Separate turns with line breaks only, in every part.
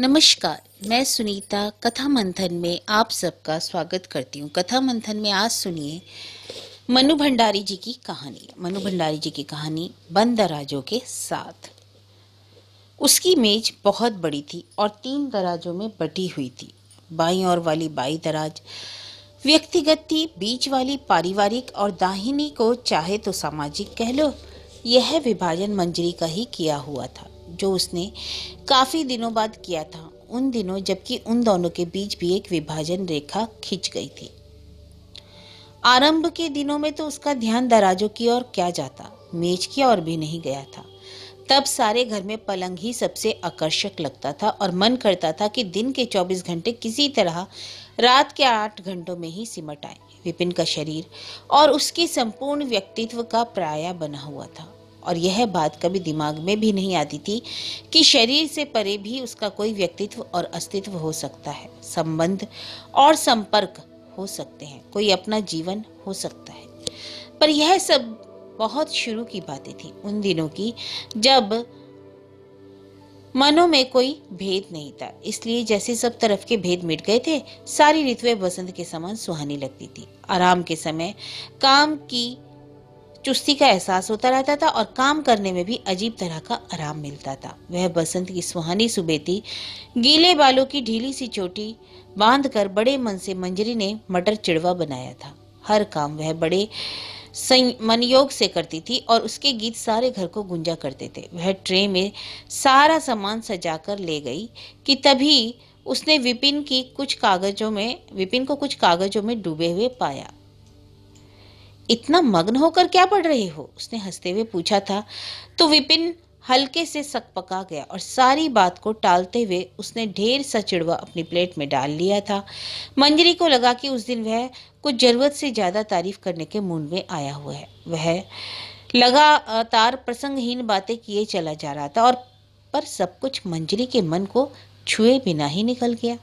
नमस्कार मैं सुनीता कथा मंथन में आप सबका स्वागत करती हूँ कथा मंथन में आज सुनिए मनु भंडारी जी की कहानी मनु भंडारी जी की कहानी बंद दराजों के साथ उसकी मेज बहुत बड़ी थी और तीन दराजों में बटी हुई थी बाई और वाली बाई दराज व्यक्तिगत थी बीच वाली पारिवारिक और दाहिनी को चाहे तो सामाजिक कह लो यह विभाजन मंजरी का ही किया हुआ था जो उसने काफ़ी दिनों बाद किया था उन दिनों जबकि उन दोनों के बीच भी एक विभाजन रेखा खींच गई थी आरंभ के दिनों में तो उसका ध्यान दराजों की ओर क्या जाता मेज की ओर भी नहीं गया था तब सारे घर में पलंग ही सबसे आकर्षक लगता था और मन करता था कि दिन के 24 घंटे किसी तरह रात के 8 घंटों में ही सिमट आए विपिन का शरीर और उसके संपूर्ण व्यक्तित्व का प्राय बना हुआ था और यह बात कभी दिमाग में भी नहीं आती थी कि शरीर से परे भी उसका कोई व्यक्तित्व और अस्तित्व हो सकता है संबंध और संपर्क हो सकते हैं कोई अपना जीवन हो सकता है पर यह सब बहुत शुरू की बातें थी उन दिनों की जब मनों में कोई भेद नहीं था इसलिए जैसे सब तरफ के भेद मिट गए थे सारी ऋतुएं बसंत के समान सुहानी लगती थी आराम के समय काम की चुस्ती का एहसास होता रहता था और काम करने में भी अजीब तरह का आराम मिलता था वह बसंत की सुहानी सुबह थी गीले बालों की ढीली सी चोटी बांध कर बड़े मन से मंजरी ने मटर चिड़वा बनाया था हर काम वह बड़े मनयोग से करती थी और उसके गीत सारे घर को गुंजा करते थे वह ट्रे में सारा सामान सजाकर ले गई कि तभी उसने विपिन की कुछ कागजों में विपिन को कुछ कागजों में डूबे हुए पाया इतना मग्न होकर क्या पढ़ रहे हो उसने हंसते हुए पूछा था तो विपिन हल्के से सक पका गया और सारी बात को टालते हुए उसने ढेर सा चिड़वा अपनी प्लेट में डाल लिया था मंजरी को लगा कि उस दिन वह कुछ ज़रूरत से ज़्यादा तारीफ करने के मूड में आया हुआ है वह लगातार प्रसंगहीन बातें किए चला जा रहा था और पर सब कुछ मंजरी के मन को छुए बिना ही निकल गया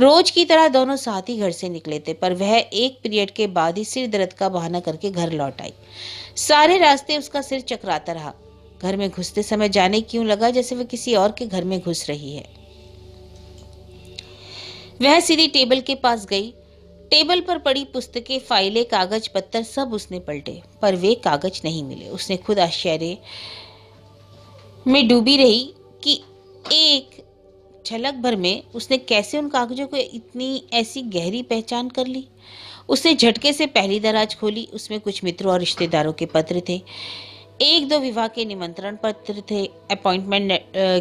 रोज की तरह दोनों साथ ही घर से निकले थे पर वह एक पीरियड के बाद ही सिर दर्द का बहाना करके घर लौट आई सारे रास्ते उसका सिर चकराता रहा घर में घुसते समय जाने क्यों लगा जैसे वह किसी और के घर में घुस रही है वह सीधी टेबल के पास गई टेबल पर पड़ी पुस्तकें फाइलें कागज पत्थर सब उसने पलटे पर वे कागज नहीं मिले उसने खुद आश्चर्य में डूबी रही कि एक झलक भर में उसने कैसे उन कागजों को इतनी ऐसी गहरी पहचान कर ली उसने झटके से पहली दराज खोली उसमें कुछ मित्रों और रिश्तेदारों के पत्र थे एक दो विवाह के निमंत्रण पत्र थे अपॉइंटमेंट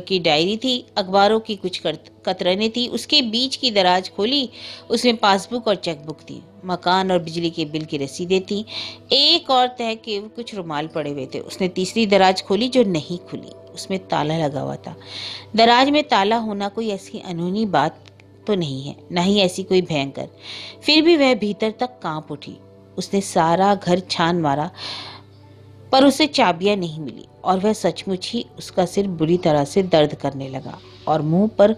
की डायरी थी अखबारों की कुछ कतरने थी उसके बीच की दराज खोली उसमें पासबुक और चेकबुक थी मकान और बिजली के बिल की रसीदें थी एक और तह के कुछ रुमाल पड़े हुए थे उसने तीसरी दराज खोली जो नहीं खुली उसमें ताला लगा हुआ था दराज में ताला होना कोई ऐसी अनूनी बात तो नहीं है ना ही ऐसी कोई भयंकर फिर भी वह भीतर तक कांप उठी उसने सारा घर छान मारा पर उसे चाबियां नहीं मिली और वह सचमुच ही उसका सिर बुरी तरह से दर्द करने लगा और मुंह पर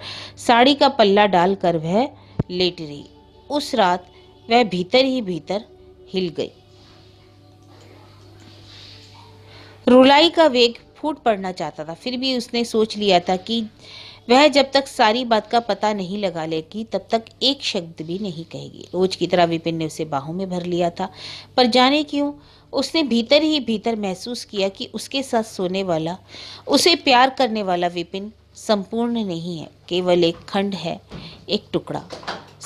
साड़ी का पल्ला डालकर वह लेट रही उस रात वह भीतर ही भीतर हिल गई रुलाई का वेग फूट पड़ना चाहता था फिर भी उसने सोच लिया था कि वह जब तक सारी बात का पता नहीं लगा लेगी तब तक एक शब्द भी नहीं कहेगी रोज की तरह विपिन ने उसे बाहों में भर लिया था पर जाने क्यों उसने भीतर ही भीतर महसूस किया कि उसके साथ सोने वाला उसे प्यार करने वाला विपिन संपूर्ण नहीं है केवल एक खंड है एक टुकड़ा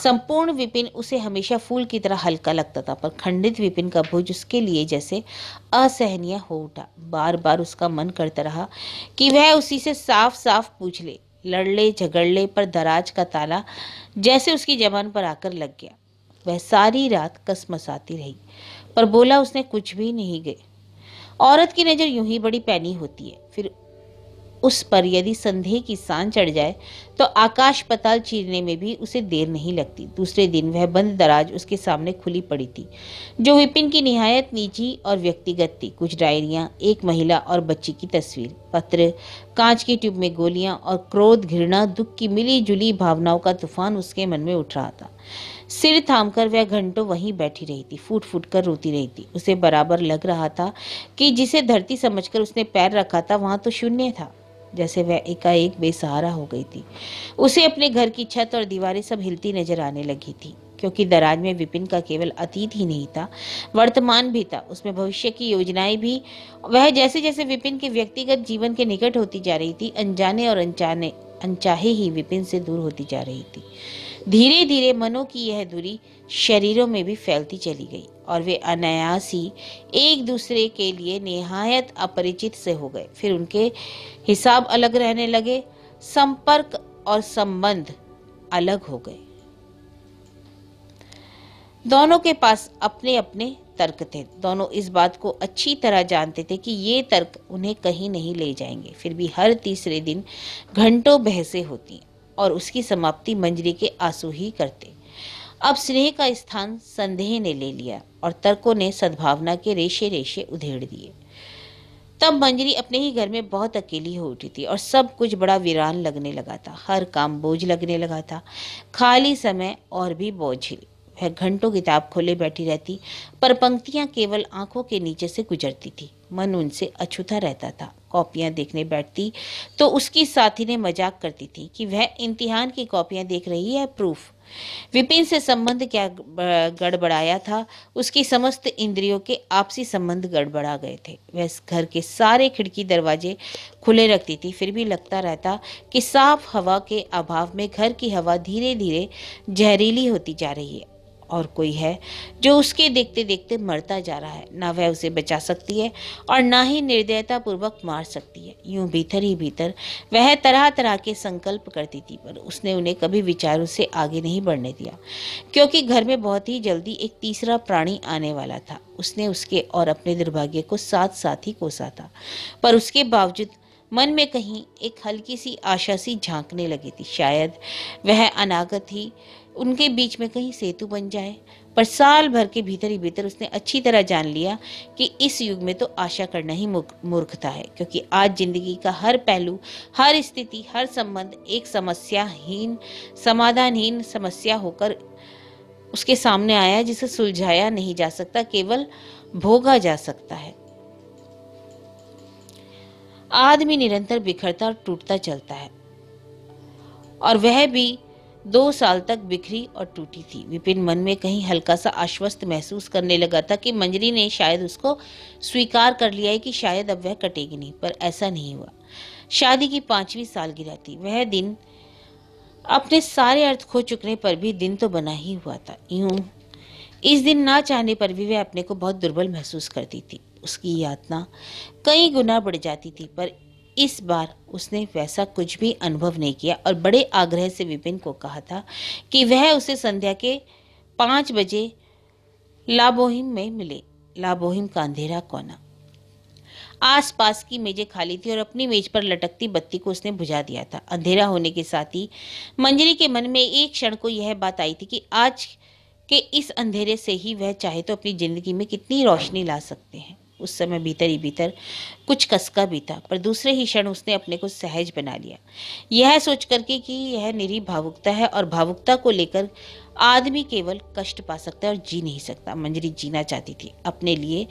संपूर्ण विपिन उसे हमेशा फूल की तरह हल्का लगता था पर खंडित विपिन का बोझ उसके लिए जैसे असहनीय हो उठा बार बार उसका मन करता रहा कि वह उसी से साफ साफ पूछ ले लड़ ले झगड़ ले पर दराज का ताला जैसे उसकी जबान पर आकर लग गया वह सारी रात कसमसाती रही पर बोला उसने कुछ भी नहीं गए औरत की नज़र यूं ही बड़ी पैनी होती है फिर उस पर यदि संदेह की सान चढ़ जाए तो आकाश पताल चीरने में भी उसे देर नहीं लगती दूसरे दिन वह बंद दराज उसके सामने खुली पड़ी थी जो विपिन की नहायत निजी और व्यक्तिगत थी कुछ डायरियाँ एक महिला और बच्ची की तस्वीर पत्र कांच की ट्यूब में गोलियां और क्रोध घृणा दुख की मिली जुली भावनाओं का तूफान उसके मन में उठ रहा था सिर थाम कर वह घंटों वहीं बैठी रही थी फूट फूट कर रोती रही थी उसे बराबर लग रहा था कि जिसे धरती समझकर उसने पैर रखा था वहां तो शून्य था जैसे वह एकाएक बेसहारा हो गई थी उसे अपने घर की छत और दीवारें सब हिलती नजर आने लगी थी क्योंकि दराज में विपिन का केवल अतीत ही नहीं था वर्तमान भी था उसमें भविष्य की योजनाएं भी वह जैसे जैसे विपिन के व्यक्तिगत जीवन के निकट होती जा रही थी अनजाने और अनचाने अनचाहे ही विपिन से दूर होती जा रही थी धीरे धीरे मनो की यह दूरी शरीरों में भी फैलती चली गई और वे अनायास ही एक दूसरे के लिए निहायत अपरिचित से हो गए फिर उनके हिसाब अलग रहने लगे संपर्क और संबंध अलग हो गए दोनों के पास अपने अपने तर्क थे दोनों इस बात को अच्छी तरह जानते थे कि ये तर्क उन्हें कहीं नहीं ले जाएंगे फिर भी हर तीसरे दिन घंटों बहसें होती और उसकी समाप्ति मंजरी के आंसू ही करते अब स्नेह का स्थान संदेह ने ले लिया और तर्कों ने सद्भावना के रेशे रेशे उधेड़ दिए तब मंजरी अपने ही घर में बहुत अकेली हो उठी थी और सब कुछ बड़ा वीरान लगने लगा था हर काम बोझ लगने लगा था खाली समय और भी बोझिल वह घंटों किताब खोले बैठी रहती पर पंक्तियाँ केवल आंखों के नीचे से गुजरती थी मन उनसे अछूता रहता था कॉपियां देखने बैठती तो उसकी साथी ने मजाक करती थी कि वह इम्तिहान की कॉपियां देख रही है प्रूफ विपिन से संबंध क्या गड़बड़ाया था उसकी समस्त इंद्रियों के आपसी संबंध गड़बड़ा गए थे वह घर के सारे खिड़की दरवाजे खुले रखती थी फिर भी लगता रहता कि साफ हवा के अभाव में घर की हवा धीरे धीरे जहरीली होती जा रही है और कोई है जो उसके देखते देखते मरता जा रहा है ना वह उसे बचा सकती है और ना ही निर्दयता पूर्वक मार सकती है यूं भीतर ही भीतर वह तरह तरह के संकल्प करती थी पर उसने उन्हें कभी विचारों से आगे नहीं बढ़ने दिया क्योंकि घर में बहुत ही जल्दी एक तीसरा प्राणी आने वाला था उसने उसके और अपने दुर्भाग्य को साथ साथ ही कोसा था पर उसके बावजूद मन में कहीं एक हल्की सी आशा सी झांकने लगी थी शायद वह अनागत ही उनके बीच में कहीं सेतु बन जाए पर साल भर के भीतर ही भीतर उसने अच्छी तरह जान लिया कि इस युग में तो आशा करना ही मूर्खता है क्योंकि आज जिंदगी का हर पहलू हर स्थिति हर संबंध एक समस्याहीन समाधानहीन समस्या होकर उसके सामने आया जिसे सुलझाया नहीं जा सकता केवल भोगा जा सकता है आदमी निरंतर बिखरता और टूटता चलता है और वह भी दो साल तक बिखरी और टूटी थी विपिन मन में कहीं हल्का सा आश्वस्त महसूस करने लगा था कि मंजरी ने शायद उसको स्वीकार कर लिया है कि शायद अब वह कटेगी नहीं पर ऐसा नहीं हुआ शादी की पांचवी सालगिरह थी वह दिन अपने सारे अर्थ खो चुकने पर भी दिन तो बना ही हुआ था यूं इस दिन ना चाहने पर भी वह अपने को बहुत दुर्बल महसूस करती थी उसकी यातना कई गुना बढ़ जाती थी पर इस बार उसने वैसा कुछ भी अनुभव नहीं किया और बड़े आग्रह से विपिन को कहा था कि वह उसे संध्या के पाँच बजे लाबोहिम में मिले लाबोहिम का अंधेरा कोना आसपास की मेजें खाली थी और अपनी मेज पर लटकती बत्ती को उसने बुझा दिया था अंधेरा होने के साथ ही मंजरी के मन में एक क्षण को यह बात आई थी कि आज के इस अंधेरे से ही वह चाहे तो अपनी जिंदगी में कितनी रोशनी ला सकते हैं उस समय भीतर ही भीतर कुछ कसका भी था पर दूसरे ही क्षण उसने अपने को सहज बना लिया यह सोच करके कि यह निरी भावुकता है और भावुकता को लेकर आदमी केवल कष्ट पा सकता है और जी नहीं सकता मंजरी जीना चाहती थी अपने लिए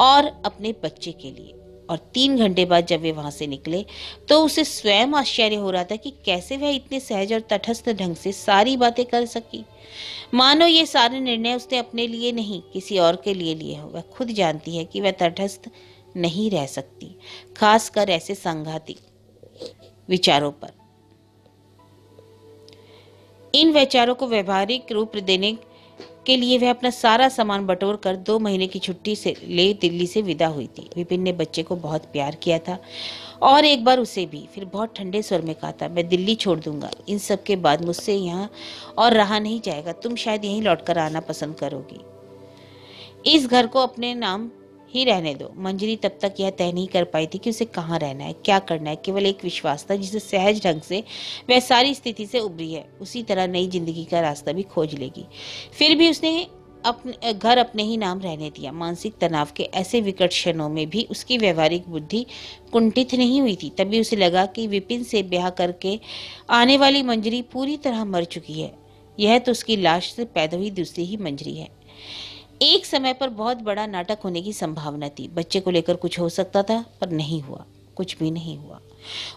और अपने बच्चे के लिए और तीन घंटे बाद जब वे वहाँ से निकले तो उसे स्वयं आश्चर्य हो रहा था कि कैसे वह इतने सहज और तटस्थ ढंग से सारी बातें कर सकी मानो ये सारे निर्णय उसने अपने लिए नहीं किसी और के लिए लिए हो वह खुद जानती है कि वह तटस्थ नहीं रह सकती खासकर ऐसे संघातिक विचारों पर इन विचारों को व्यवहारिक रूप देने के लिए वह अपना सारा सामान बटोर कर दो महीने की छुट्टी से ले दिल्ली से विदा हुई थी विपिन ने बच्चे को बहुत प्यार किया था और एक बार उसे भी फिर बहुत ठंडे स्वर में कहा था मैं दिल्ली छोड़ दूंगा इन सब के बाद मुझसे यहाँ और रहा नहीं जाएगा तुम शायद यहीं लौट कर आना पसंद करोगी इस घर को अपने नाम ही रहने दो मंजरी तब तक यह तय नहीं कर पाई थी कि उसे कहाँ रहना है क्या करना है केवल एक विश्वास था जिसे सहज ढंग से वह सारी स्थिति से उभरी है उसी तरह नई जिंदगी का रास्ता भी खोज लेगी फिर भी उसने अपने घर अपने ही नाम रहने दिया मानसिक तनाव के ऐसे विकट क्षणों में भी उसकी व्यवहारिक बुद्धि कुंठित नहीं हुई थी तभी उसे लगा कि विपिन से ब्याह करके आने वाली मंजरी पूरी तरह मर चुकी है यह तो उसकी लाश से पैदा हुई दूसरी ही मंजरी है एक समय पर बहुत बड़ा नाटक होने की संभावना थी बच्चे को लेकर कुछ हो सकता था पर नहीं हुआ कुछ भी नहीं हुआ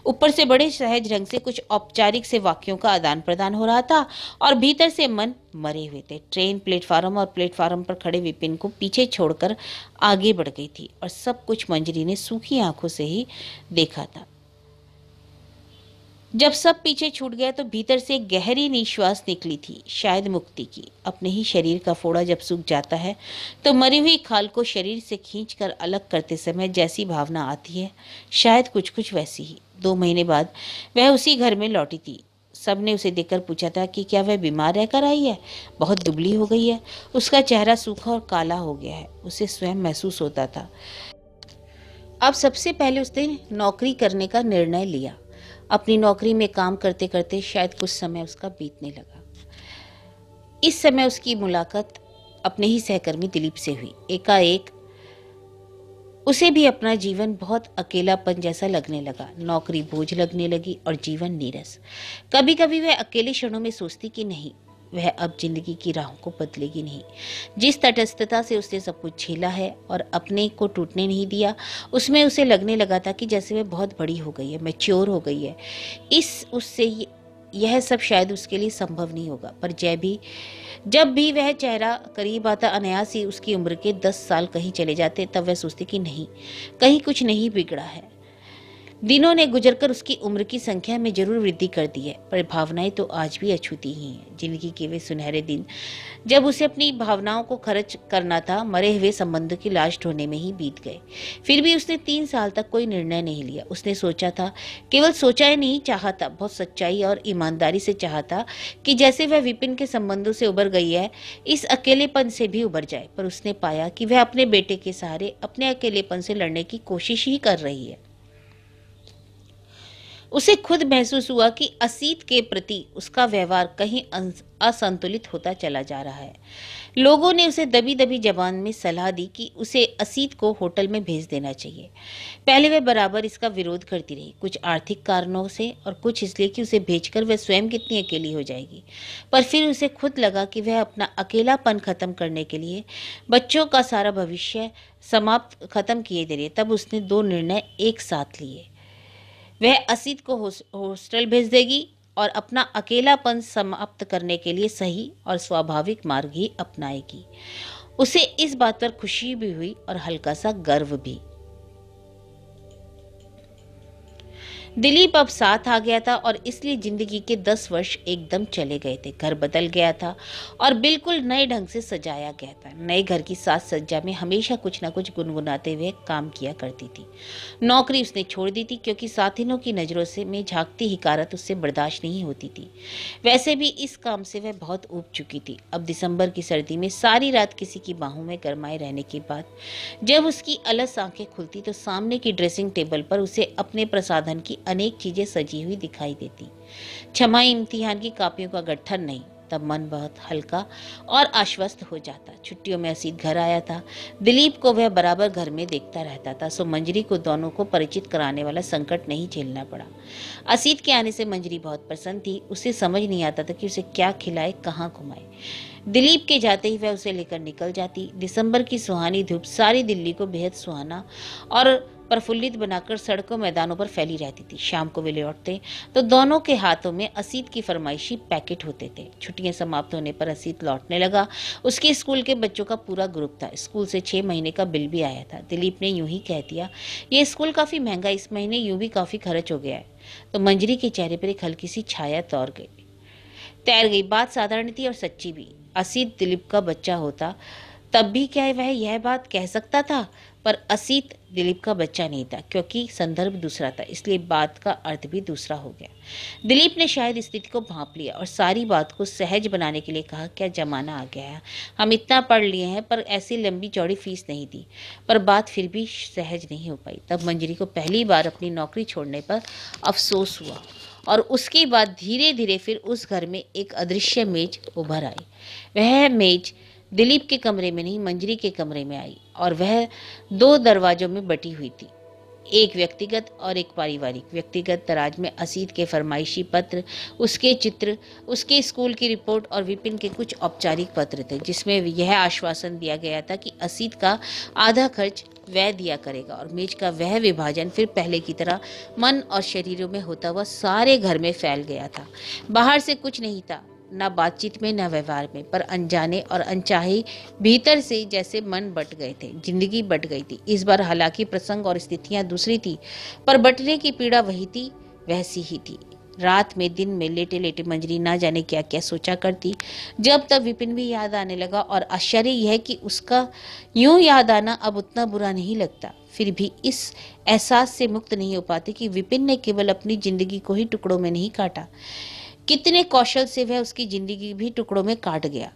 ऊपर से बड़े सहज ढंग से कुछ औपचारिक से वाक्यों का आदान प्रदान हो रहा था और भीतर से मन मरे हुए थे ट्रेन प्लेटफार्म और प्लेटफार्म पर खड़े विपिन को पीछे छोड़कर आगे बढ़ गई थी और सब कुछ मंजरी ने सूखी आंखों से ही देखा था जब सब पीछे छूट गया तो भीतर से गहरी निश्वास निकली थी शायद मुक्ति की अपने ही शरीर का फोड़ा जब सूख जाता है तो मरी हुई खाल को शरीर से खींच कर अलग करते समय जैसी भावना आती है शायद कुछ कुछ वैसी ही दो महीने बाद वह उसी घर में लौटी थी सब ने उसे देखकर पूछा था कि क्या वह बीमार रहकर आई है बहुत दुबली हो गई है उसका चेहरा सूखा और काला हो गया है उसे स्वयं महसूस होता था अब सबसे पहले उसने नौकरी करने का निर्णय लिया अपनी नौकरी में काम करते करते शायद कुछ समय उसका बीतने लगा इस समय उसकी मुलाकात अपने ही सहकर्मी दिलीप से हुई एकाएक उसे भी अपना जीवन बहुत अकेलापन जैसा लगने लगा नौकरी बोझ लगने लगी और जीवन नीरस कभी कभी वह अकेले क्षणों में सोचती कि नहीं वह अब जिंदगी की राहों को बदलेगी नहीं जिस तटस्थता से उसने सब कुछ झेला है और अपने को टूटने नहीं दिया उसमें उसे लगने लगा था कि जैसे वह बहुत बड़ी हो गई है मैच्योर हो गई है इस उससे यह सब शायद उसके लिए संभव नहीं होगा पर जय भी जब भी वह चेहरा करीब आता अनायास ही उसकी उम्र के दस साल कहीं चले जाते तब वह सोचती कि नहीं कहीं कुछ नहीं बिगड़ा है दिनों ने गुजर कर उसकी उम्र की संख्या में जरूर वृद्धि कर दी है पर भावनाएं तो आज भी अछूती ही हैं जिंदगी के वे सुनहरे दिन जब उसे अपनी भावनाओं को खर्च करना था मरे हुए संबंधों की लाश ढोने में ही बीत गए फिर भी उसने तीन साल तक कोई निर्णय नहीं लिया उसने सोचा था केवल सोचा ही नहीं चाहा था बहुत सच्चाई और ईमानदारी से चाहा था कि जैसे वह विपिन के संबंधों से उबर गई है इस अकेलेपन से भी उबर जाए पर उसने पाया कि वह अपने बेटे के सहारे अपने अकेलेपन से लड़ने की कोशिश ही कर रही है उसे खुद महसूस हुआ कि असीत के प्रति उसका व्यवहार कहीं अं-, असंतुलित होता चला जा रहा है लोगों ने उसे दबी दबी जबान में सलाह दी कि उसे असीत को होटल में भेज देना चाहिए पहले वह बराबर इसका विरोध करती रही कुछ आर्थिक कारणों से और कुछ इसलिए कि उसे भेजकर वह स्वयं कितनी अकेली हो जाएगी पर फिर उसे खुद लगा कि वह अपना अकेलापन खत्म करने के लिए बच्चों का सारा भविष्य समाप्त खत्म किए दे रही तब उसने दो निर्णय एक साथ लिए वह असित को हॉस्टल भेज देगी और अपना अकेलापन समाप्त करने के लिए सही और स्वाभाविक मार्ग ही अपनाएगी उसे इस बात पर खुशी भी हुई और हल्का सा गर्व भी दिलीप अब साथ आ गया था और इसलिए ज़िंदगी के दस वर्ष एकदम चले गए थे घर बदल गया था और बिल्कुल नए ढंग से सजाया गया था नए घर की साज सज्जा में हमेशा कुछ ना कुछ गुनगुनाते हुए काम किया करती थी नौकरी उसने छोड़ दी थी क्योंकि साथिनों की नज़रों से में झांकती हिकारत उससे बर्दाश्त नहीं होती थी वैसे भी इस काम से वह बहुत ऊब चुकी थी अब दिसंबर की सर्दी में सारी रात किसी की बाहों में गरमाए रहने के बाद जब उसकी अलस आंखें खुलती तो सामने की ड्रेसिंग टेबल पर उसे अपने प्रसाधन की अनेक चीजें सजी हुई दिखाई देती छमाई इम्तिहान की कापियों का गठन नहीं तब मन बहुत हल्का और आश्वस्त हो जाता छुट्टियों में असीत घर आया था दिलीप को वह बराबर घर में देखता रहता था सो मंजरी को दोनों को परिचित कराने वाला संकट नहीं झेलना पड़ा असीत के आने से मंजरी बहुत प्रसन्न थी उसे समझ नहीं आता था कि उसे क्या खिलाए कहाँ घुमाए दिलीप के जाते ही वह उसे लेकर निकल जाती दिसंबर की सुहानी धूप सारी दिल्ली को बेहद सुहाना और प्रफुल्लित बनाकर सड़कों मैदानों पर फैली रहती थी शाम को वे लौटते तो दोनों के हाथों में असीत की फरमाइशी पैकेट होते थे छुट्टियां समाप्त होने पर असीत लौटने लगा उसके स्कूल के बच्चों का पूरा ग्रुप था स्कूल से छः महीने का बिल भी आया था दिलीप ने यूं ही कह दिया ये स्कूल काफ़ी महंगा इस महीने यूं भी काफ़ी खर्च हो गया है तो मंजरी के चेहरे पर एक हल्की सी छाया तौर गई तैर गई बात साधारण थी और सच्ची भी असीत दिलीप का बच्चा होता तब भी क्या वह यह बात कह सकता था पर असीत दिलीप का बच्चा नहीं था क्योंकि संदर्भ दूसरा था इसलिए बात का अर्थ भी दूसरा हो गया दिलीप ने शायद स्थिति को भांप लिया और सारी बात को सहज बनाने के लिए कहा क्या जमाना आ गया है हम इतना पढ़ लिए हैं पर ऐसी लंबी चौड़ी फीस नहीं दी पर बात फिर भी सहज नहीं हो पाई तब मंजरी को पहली बार अपनी नौकरी छोड़ने पर अफसोस हुआ और उसके बाद धीरे धीरे फिर उस घर में एक अदृश्य मेज उभर आई वह मेज दिलीप के कमरे में नहीं मंजरी के कमरे में आई और वह दो दरवाजों में बटी हुई थी एक व्यक्तिगत और एक पारिवारिक व्यक्तिगत दराज में असीत के फरमाइशी पत्र उसके चित्र उसके स्कूल की रिपोर्ट और विपिन के कुछ औपचारिक पत्र थे जिसमें यह आश्वासन दिया गया था कि असीत का आधा खर्च वह दिया करेगा और मेज का वह विभाजन फिर पहले की तरह मन और शरीरों में होता हुआ सारे घर में फैल गया था बाहर से कुछ नहीं था ना बातचीत में ना व्यवहार में पर अनजाने और अनचाहे भीतर से जैसे मन बट गए थे जिंदगी बट गई थी इस बार हालांकि प्रसंग और स्थितियां दूसरी थी पर बटने की पीड़ा वही थी वैसी ही थी रात में दिन में लेटे लेटे मंजरी ना जाने क्या क्या सोचा करती जब तब विपिन भी याद आने लगा और आश्चर्य यह कि उसका यूं याद आना अब उतना बुरा नहीं लगता फिर भी इस एहसास से मुक्त नहीं हो पाते कि विपिन ने केवल अपनी जिंदगी को ही टुकड़ों में नहीं काटा कितने कौशल से वह उसकी जिंदगी भी टुकड़ों में काट गया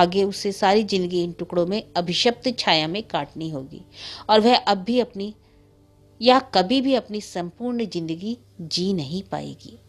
आगे उसे सारी जिंदगी इन टुकड़ों में अभिशप्त छाया में काटनी होगी और वह अब भी अपनी या कभी भी अपनी संपूर्ण जिंदगी जी नहीं पाएगी